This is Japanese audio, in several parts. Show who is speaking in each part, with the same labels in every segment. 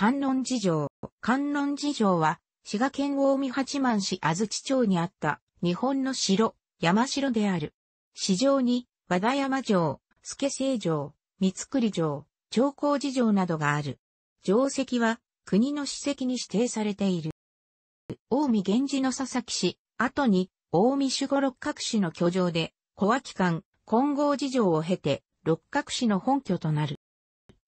Speaker 1: 観音寺城。観音寺城は、滋賀県大見八幡市安土町にあった日本の城、山城である。市場に、和田山城、助成城、三栗城、長江寺城などがある。城跡は、国の史跡に指定されている。大見源氏の佐々木氏、後に、大見守護六角氏の居城で、小脇館、金剛寺城を経て、六角氏の本拠となる。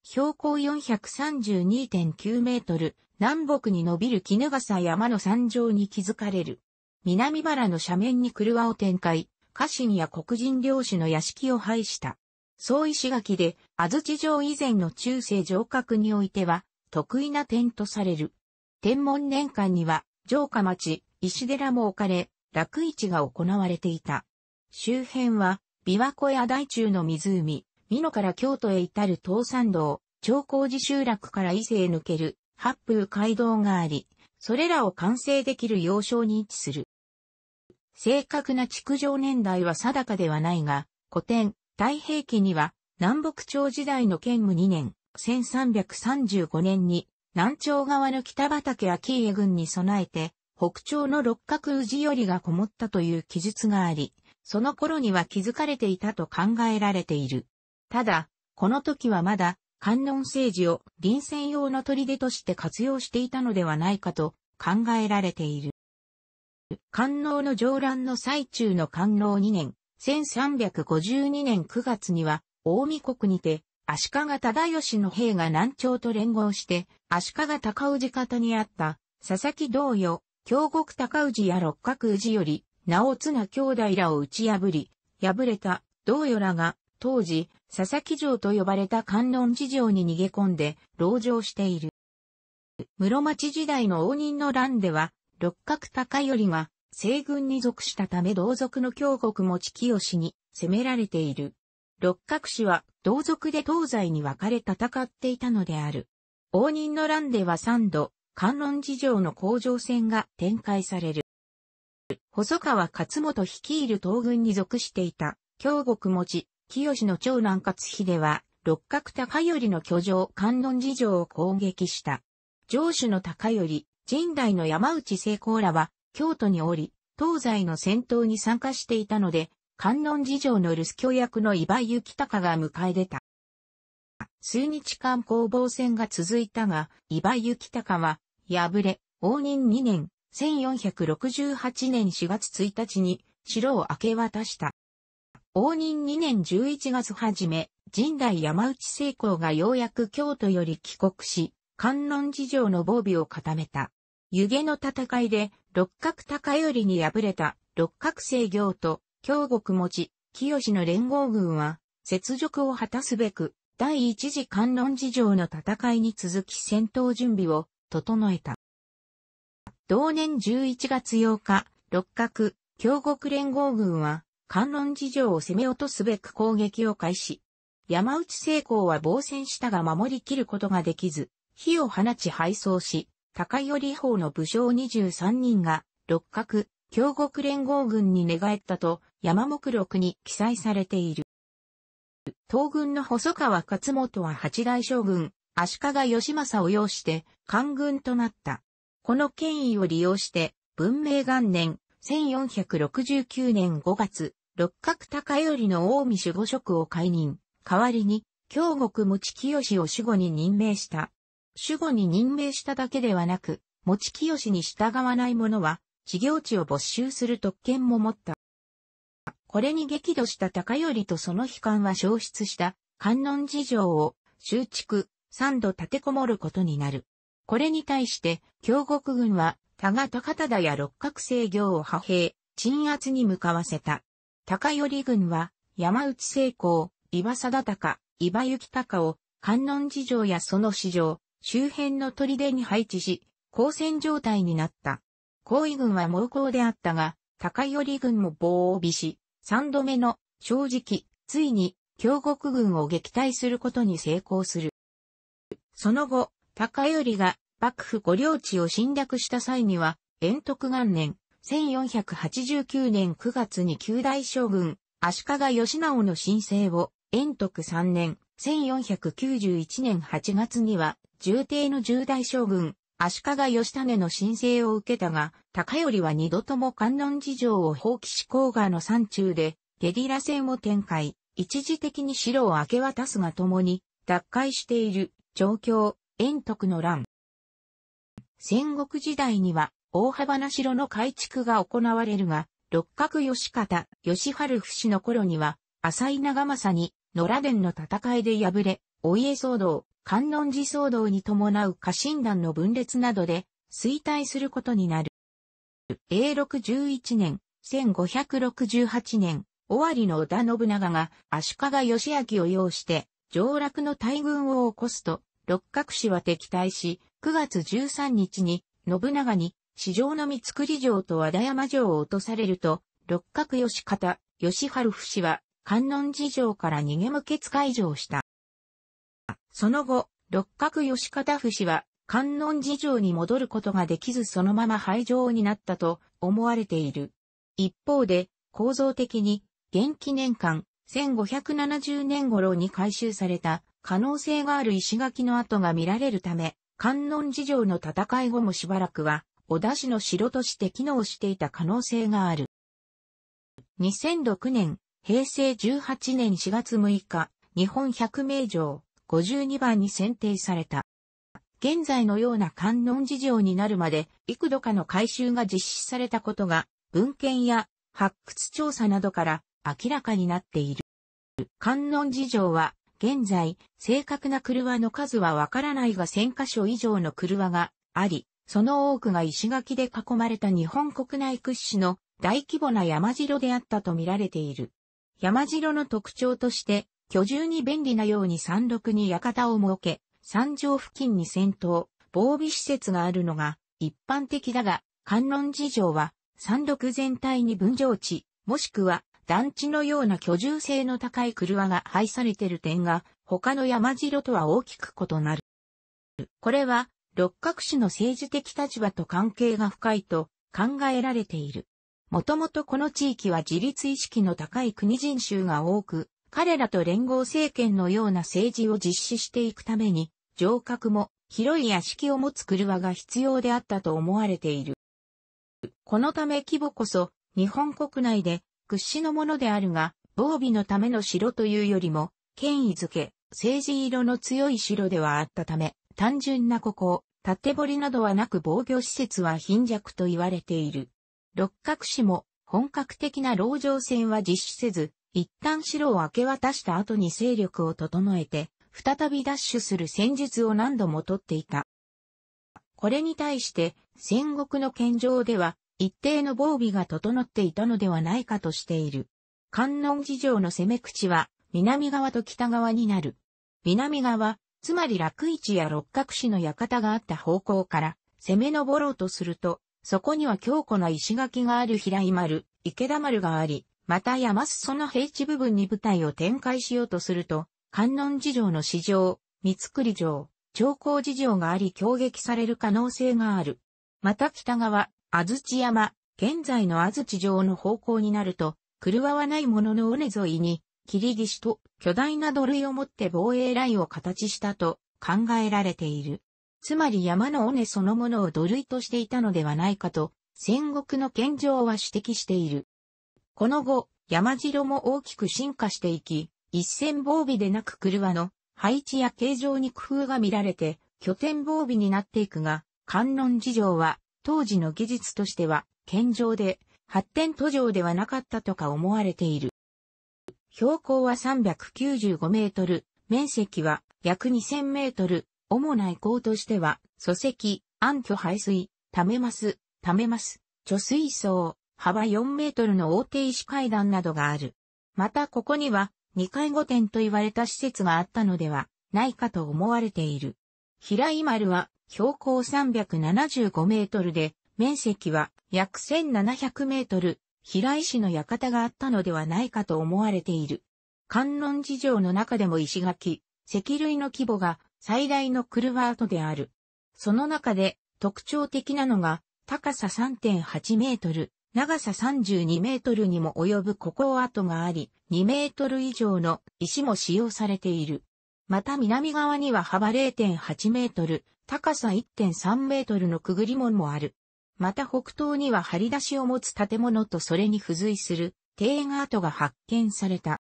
Speaker 1: 標高432.9メートル、南北に伸びる絹笠山の山上に築かれる。南原の斜面に車を展開、家臣や黒人領主の屋敷を廃した。総石垣で、安土城以前の中世城郭においては、得意な点とされる。天文年間には、城下町、石寺も置かれ、楽市が行われていた。周辺は、琵琶湖や大中の湖、美濃から京都へ至る東山道、長光寺集落から伊勢へ抜ける八風街道があり、それらを完成できる要衝に位置する。正確な築城年代は定かではないが、古典、太平記には、南北朝時代の建武2年、1335年に、南朝側の北畠秋家軍に備えて、北朝の六角氏よりがこもったという記述があり、その頃には気づかれていたと考えられている。ただ、この時はまだ、観音政治を臨戦用の砦として活用していたのではないかと考えられている。観音の上乱の最中の観音2年、1352年9月には、大見国にて、足利忠義の兵が南朝と連合して、足利高氏方にあった、佐々木同様、京極高氏や六角氏より、直綱兄弟らを打ち破り、敗れた同様らが当時、佐々木城と呼ばれた観音寺城に逃げ込んで、牢城している。室町時代の応仁の乱では、六角高頼が西軍に属したため同族の京国持清に攻められている。六角氏は同族で東西に分かれ戦っていたのである。応仁の乱では三度、観音寺城の工場戦が展開される。細川勝元率いる東軍に属していた、京国持ち清の長男勝秀は、六角高頼の居城観音寺城を攻撃した。城主の高頼、神代の山内成功らは、京都におり、東西の戦闘に参加していたので、観音寺城の留守居役の岩井幸隆が迎え出た。数日間攻防戦が続いたが、岩井幸隆は、敗れ、応仁2年、1468年4月1日に、城を明け渡した。応仁2年11月初め、神代山内聖光がようやく京都より帰国し、観音寺城の防備を固めた。湯気の戦いで、六角高頼に敗れた六角聖行と京極持ち、清の連合軍は、雪辱を果たすべく、第一次観音寺城の戦いに続き戦闘準備を整えた。同年11月8日、六角、京極連合軍は、観音寺城を攻め落とすべく攻撃を開始。山内成功は防戦したが守りきることができず、火を放ち敗走し、高頼法の武将23人が、六角、京国連合軍に寝返ったと、山目録に記載されている。東軍の細川勝元は八大将軍、足利義政を要して、官軍となった。この権威を利用して、文明元年、1469年5月、六角高頼の近江守護職を解任、代わりに、京極持清を守護に任命した。守護に任命しただけではなく、持清に従わない者は、事業地を没収する特権も持った。これに激怒した高頼とその悲観は消失した観音事情を修築、三度立てこもることになる。これに対して、京極軍は、多賀高忠や六角制行を派兵、鎮圧に向かわせた。高頼軍は、山内聖光、岩貞高、岩行高を、観音寺城やその市場、周辺の砦に配置し、交戦状態になった。高位軍は猛攻であったが、高頼軍も棒を帯びし、三度目の、正直、ついに、京国軍を撃退することに成功する。その後、高頼が幕府五領地を侵略した際には、遠徳元年、1489年9月に旧大将軍、足利義直の申請を、延徳3年、1491年8月には、重帝の重大将軍、足利義種の申請を受けたが、高頼は二度とも観音事情を放棄し甲賀の山中で、ゲリラ戦を展開、一時的に城を明け渡すが共に、脱会している、状況、延徳の乱。戦国時代には、大幅な城の改築が行われるが、六角義方、義春不死の頃には、浅井長政に、野良殿の戦いで敗れ、お家騒動、観音寺騒動に伴う家臣団の分裂などで、衰退することになる。永禄11年、1568年、尾張の織田信長が足利義明を擁して、上洛の大軍を起こすと、六角氏は敵対し、9月13日に、信長に市場の三造城と和田山城を落とされると、六角義方、義春不氏は、観音寺城から逃げ向け使い城した。その後、六角義方府氏は、観音寺城に戻ることができずそのまま廃城になったと思われている。一方で、構造的に、元気年間、1570年頃に改修された可能性がある石垣の跡が見られるため、観音寺城の戦い後もしばらくは小田市の城として機能していた可能性がある。2006年、平成18年4月6日、日本百名城52番に選定された。現在のような観音事情になるまで幾度かの改修が実施されたことが文献や発掘調査などから明らかになっている。観音事情は現在正確な車の数はわからないが1000箇所以上の車があり、その多くが石垣で囲まれた日本国内屈指の大規模な山城であったと見られている。山城の特徴として、居住に便利なように山麓に館を設け、山上付近に戦闘、防備施設があるのが一般的だが、観音事情は山麓全体に分譲地、もしくは団地のような居住性の高い車が配されている点が、他の山城とは大きく異なる。これは六角氏の政治的立場と関係が深いと考えられている。もともとこの地域は自立意識の高い国人衆が多く、彼らと連合政権のような政治を実施していくために、城郭も広い屋敷を持つ車が必要であったと思われている。このため規模こそ日本国内で屈指のものであるが、防備のための城というよりも、権威づけ、政治色の強い城ではあったため、単純なここ、縦堀などはなく防御施設は貧弱と言われている。六角市も本格的な籠城戦は実施せず、一旦城を明け渡した後に勢力を整えて、再び奪取する戦術を何度も取っていた。これに対して戦国の献上では一定の防備が整っていたのではないかとしている。観音寺城の攻め口は南側と北側になる。南側、つまり楽市や六角市の館があった方向から攻め登ろうとすると、そこには強固な石垣がある平井丸、池田丸があり、また山裾の平地部分に部隊を展開しようとすると、観音寺城の市場、三栗城、長江寺城があり攻撃される可能性がある。また北側、安土山、現在の安土城の方向になると、狂わないものの尾根沿いに、切り岸と巨大な土塁を持って防衛ラインを形したと考えられている。つまり山の尾根そのものを土塁としていたのではないかと、戦国の現上は指摘している。この後、山城も大きく進化していき、一線防備でなく車の配置や形状に工夫が見られて、拠点防備になっていくが、観音事情は、当時の技術としては、健常で、発展途上ではなかったとか思われている。標高は395メートル、面積は約2000メートル、主な遺構としては、礎石、暗渠排水、溜めます、溜めます、貯水槽、幅4メートルの大手石階段などがある。またここには、二階御殿と言われた施設があったのではないかと思われている。平井丸は標高375メートルで、面積は約1700メートル、平井氏の館があったのではないかと思われている。観音寺城の中でも石垣、石類の規模が最大のクルワートである。その中で特徴的なのが高さ3.8メートル、長さ32メートルにも及ぶ古港跡があり、2メートル以上の石も使用されている。また南側には幅0.8メートル、高さ1.3メートルのくぐり門もある。また北東には張り出しを持つ建物とそれに付随する庭園跡が発見された。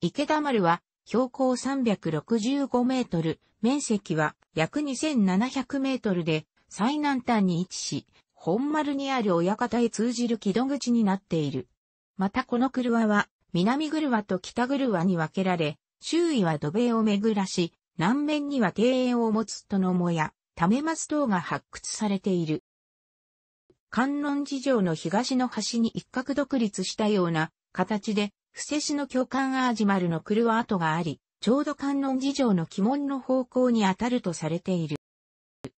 Speaker 1: 池田丸は標高365メートル、面積は約2700メートルで最南端に位置し、本丸にある親方へ通じる木戸口になっている。またこの車は南車と北車に分けられ、周囲は土塀を巡らし、南面には庭園を持つとのもや、ためます塔が発掘されている。観音寺城の東の端に一角独立したような形で、伏せしの巨漢アージマルの車跡があり、ちょうど観音寺城の鬼門の方向に当たるとされている。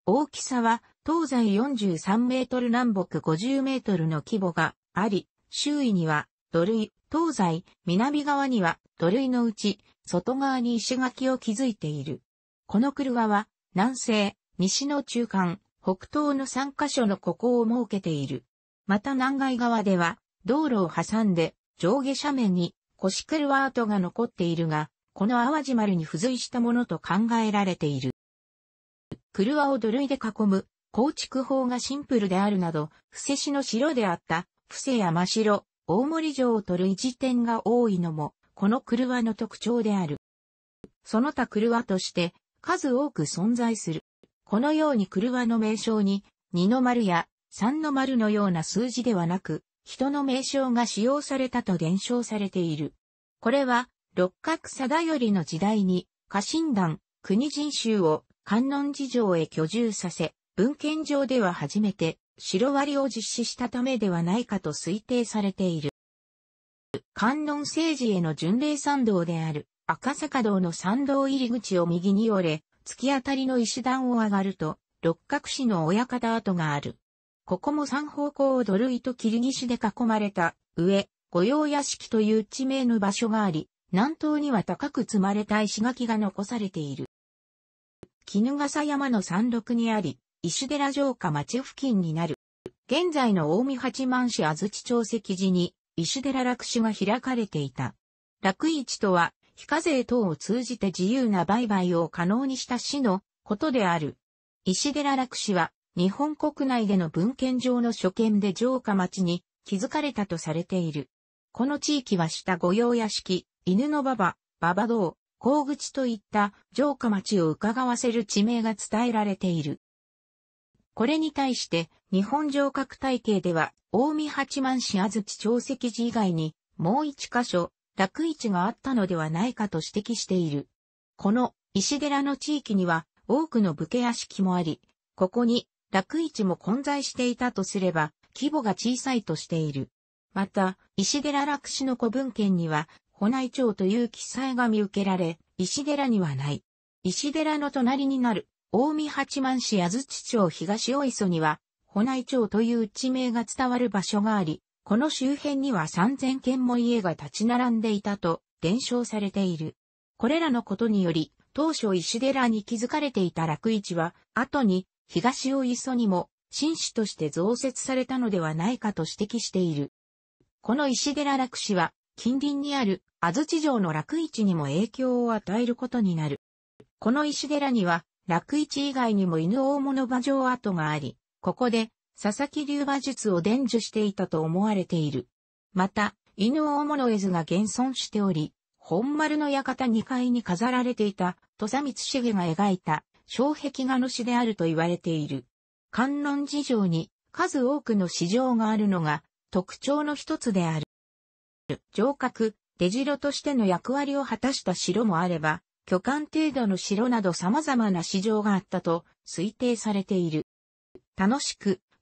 Speaker 1: 大きさは東西43メートル南北50メートルの規模があり、周囲には土塁、東西、南側には土塁のうち、外側に石垣を築いている。この車は南西、西の中間、北東の3カ所のここを設けている。また南外側では、道路を挟んで、上下斜面に、コシアルワートが残っているが、この淡路丸に付随したものと考えられている。車を土塁で囲む、構築法がシンプルであるなど、布施市の城であった、布施山城、大森城を取る一時点が多いのも、この車の特徴である。その他車として、数多く存在する。このように車の名称に、2の丸や3の丸のような数字ではなく、人の名称が使用されたと伝承されている。これは、六角貞頼の時代に、家臣団、国人衆を観音寺城へ居住させ、文献上では初めて、白割を実施したためではないかと推定されている。観音政治への巡礼参道である赤坂道の参道入り口を右に折れ、突き当たりの石段を上がると、六角市の親方跡がある。ここも三方向を土塁と切り岸で囲まれた上、御用屋敷という地名の場所があり、南東には高く積まれた石垣が残されている。絹笠山の山麓にあり、石寺城下町付近になる。現在の大見八幡市安土町石寺に、石寺楽市が開かれていた。楽市とは、非課税等を通じて自由な売買を可能にした市のことである。石寺楽氏は、日本国内での文献上の所見で城下町に築かれたとされている。この地域は下御用屋敷、犬の馬場、馬場道、甲口といった城下町を伺わせる地名が伝えられている。これに対して、日本城郭体系では、大見八幡市安土町石寺以外に、もう一箇所、楽市があったのではないかと指摘している。この石寺の地域には多くの武家屋敷もあり、ここに楽市も混在していたとすれば規模が小さいとしている。また、石寺楽市の古文献には、保内町という記載が見受けられ、石寺にはない。石寺の隣になる、大見八幡市安土町東大磯には、保内町という地名が伝わる場所があり、この周辺には3000軒も家が立ち並んでいたと伝承されている。これらのことにより、当初石寺に築かれていた楽市は、後に東を磯にも新市として増設されたのではないかと指摘している。この石寺楽市は、近隣にある安土城の楽市にも影響を与えることになる。この石寺には、楽市以外にも犬大物馬場跡があり、ここで佐々木流馬術を伝授していたと思われている。また、犬を主の絵図が現存しており、本丸の館2階に飾られていた、土佐光重が描いた、障壁画の詩であると言われている。観音寺城に数多くの詩場があるのが特徴の一つである。城郭、出城としての役割を果たした城もあれば、巨漢程度の城など様々な詩場があったと推定されている。楽しく、